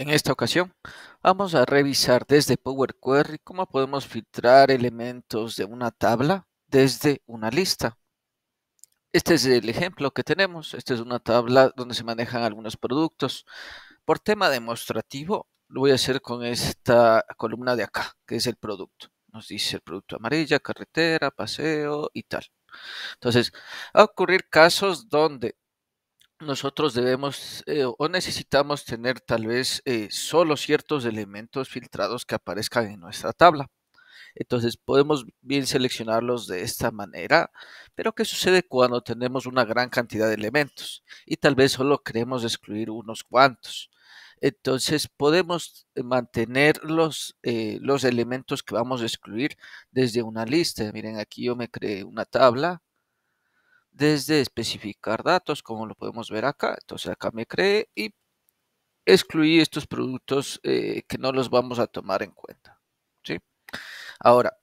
En esta ocasión vamos a revisar desde Power Query cómo podemos filtrar elementos de una tabla desde una lista. Este es el ejemplo que tenemos. Esta es una tabla donde se manejan algunos productos. Por tema demostrativo lo voy a hacer con esta columna de acá, que es el producto. Nos dice el producto amarilla, carretera, paseo y tal. Entonces, va a ocurrir casos donde nosotros debemos eh, o necesitamos tener tal vez eh, solo ciertos elementos filtrados que aparezcan en nuestra tabla. Entonces podemos bien seleccionarlos de esta manera, pero ¿qué sucede cuando tenemos una gran cantidad de elementos y tal vez solo queremos excluir unos cuantos? Entonces podemos mantener los, eh, los elementos que vamos a excluir desde una lista. Miren, aquí yo me creé una tabla desde especificar datos, como lo podemos ver acá. Entonces acá me cree y excluí estos productos eh, que no los vamos a tomar en cuenta. Ahora,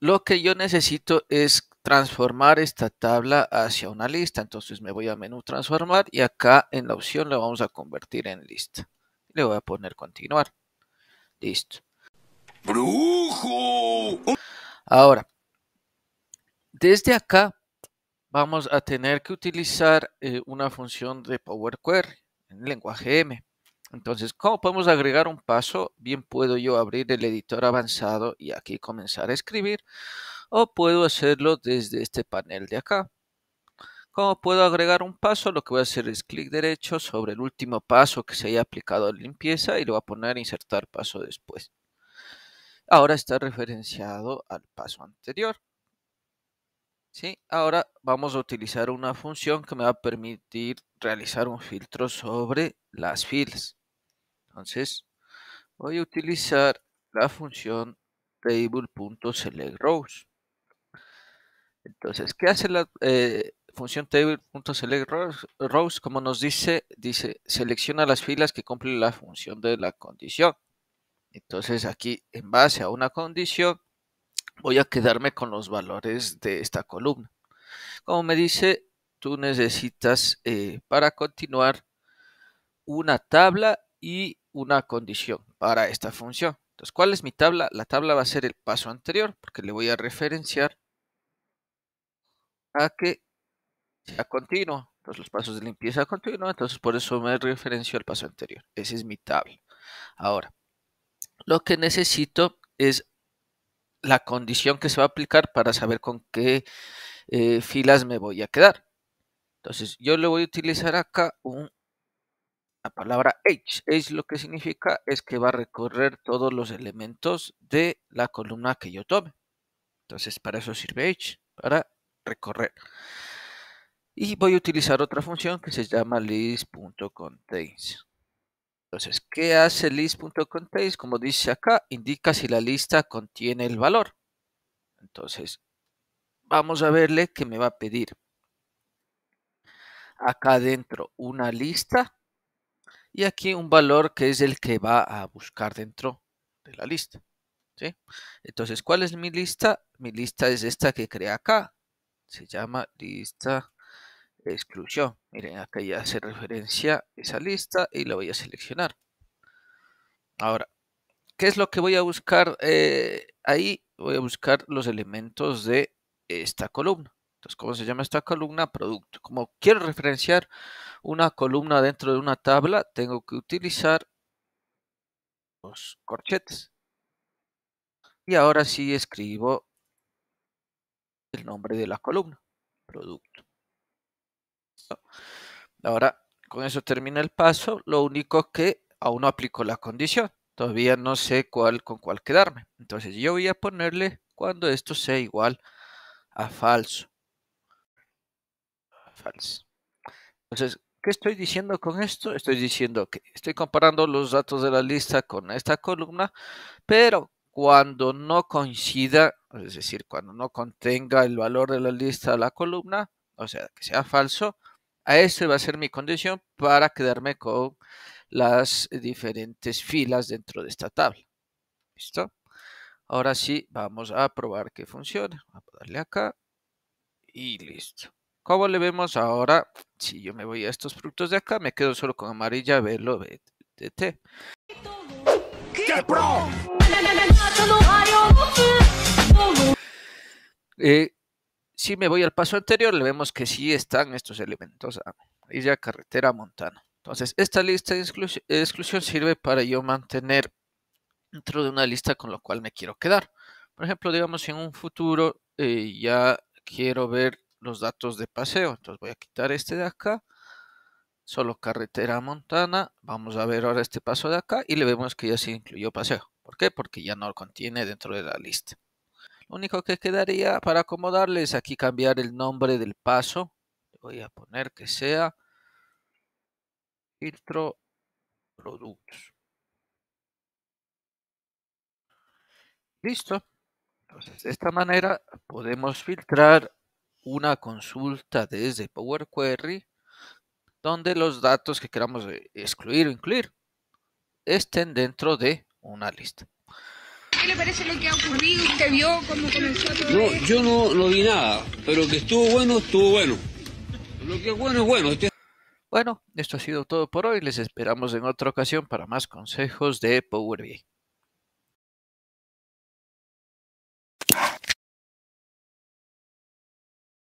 lo que yo necesito es transformar esta tabla hacia una lista. Entonces me voy a menú transformar y acá en la opción la vamos a convertir en lista. Le voy a poner continuar. Listo. ¡Brujo! Ahora, desde acá vamos a tener que utilizar eh, una función de Power Query en lenguaje M. Entonces, ¿cómo podemos agregar un paso? Bien puedo yo abrir el editor avanzado y aquí comenzar a escribir o puedo hacerlo desde este panel de acá. ¿Cómo puedo agregar un paso? Lo que voy a hacer es clic derecho sobre el último paso que se haya aplicado a limpieza y lo voy a poner insertar paso después. Ahora está referenciado al paso anterior. ¿sí? Ahora vamos a utilizar una función que me va a permitir realizar un filtro sobre las filas. Entonces, voy a utilizar la función table.selectRows. Entonces, ¿qué hace la eh, función table.selectRows? Como nos dice, dice, selecciona las filas que cumplen la función de la condición. Entonces, aquí, en base a una condición, voy a quedarme con los valores de esta columna. Como me dice, tú necesitas eh, para continuar una tabla y una condición para esta función. Entonces, ¿cuál es mi tabla? La tabla va a ser el paso anterior, porque le voy a referenciar a que sea continuo. Entonces, los pasos de limpieza continuo, entonces por eso me referencio al paso anterior. Esa es mi tabla. Ahora, lo que necesito es la condición que se va a aplicar para saber con qué eh, filas me voy a quedar. Entonces, yo le voy a utilizar acá un, la palabra edge. lo que significa es que va a recorrer todos los elementos de la columna que yo tome. Entonces, para eso sirve h para recorrer. Y voy a utilizar otra función que se llama list.contains. Entonces, ¿qué hace list.contains? Como dice acá, indica si la lista contiene el valor. Entonces, vamos a verle que me va a pedir acá dentro una lista y aquí un valor que es el que va a buscar dentro de la lista. Entonces, ¿cuál es mi lista? Mi lista es esta que crea acá. Se llama lista exclusión, Miren, acá ya hace referencia esa lista y la voy a seleccionar. Ahora, ¿qué es lo que voy a buscar? Eh, ahí voy a buscar los elementos de esta columna. Entonces, ¿cómo se llama esta columna? Producto. Como quiero referenciar una columna dentro de una tabla, tengo que utilizar los corchetes. Y ahora sí escribo el nombre de la columna, producto. Ahora, con eso termina el paso. Lo único que aún no aplico la condición. Todavía no sé cuál con cuál quedarme. Entonces yo voy a ponerle cuando esto sea igual a falso. Falso. Entonces, ¿qué estoy diciendo con esto? Estoy diciendo que estoy comparando los datos de la lista con esta columna, pero cuando no coincida, es decir, cuando no contenga el valor de la lista a la columna, o sea, que sea falso, a esto va a ser mi condición para quedarme con las diferentes filas dentro de esta tabla. ¿Listo? Ahora sí, vamos a probar que funciona. a darle acá y listo. ¿Cómo le vemos ahora, si yo me voy a estos productos de acá, me quedo solo con amarilla, verlo, DT. ¡Qué pro! si me voy al paso anterior, le vemos que sí están estos elementos ahí ya carretera montana. Entonces, esta lista de exclusión sirve para yo mantener dentro de una lista con la cual me quiero quedar. Por ejemplo, digamos en un futuro eh, ya quiero ver los datos de paseo. Entonces voy a quitar este de acá. Solo carretera montana. Vamos a ver ahora este paso de acá y le vemos que ya se incluyó paseo. ¿Por qué? Porque ya no lo contiene dentro de la lista. Lo único que quedaría para acomodarles aquí cambiar el nombre del paso. Voy a poner que sea filtro productos. Listo. de esta manera podemos filtrar una consulta desde Power Query donde los datos que queramos eh, excluir o incluir estén dentro de una lista. ¿Qué le parece lo que ha ocurrido? ¿Usted vio cómo comenzó todo no, Yo no, no vi nada, pero que estuvo bueno, estuvo bueno. Lo que es bueno es bueno. Este- bueno, esto ha sido todo por hoy. Les esperamos en otra ocasión para más consejos de Power BI.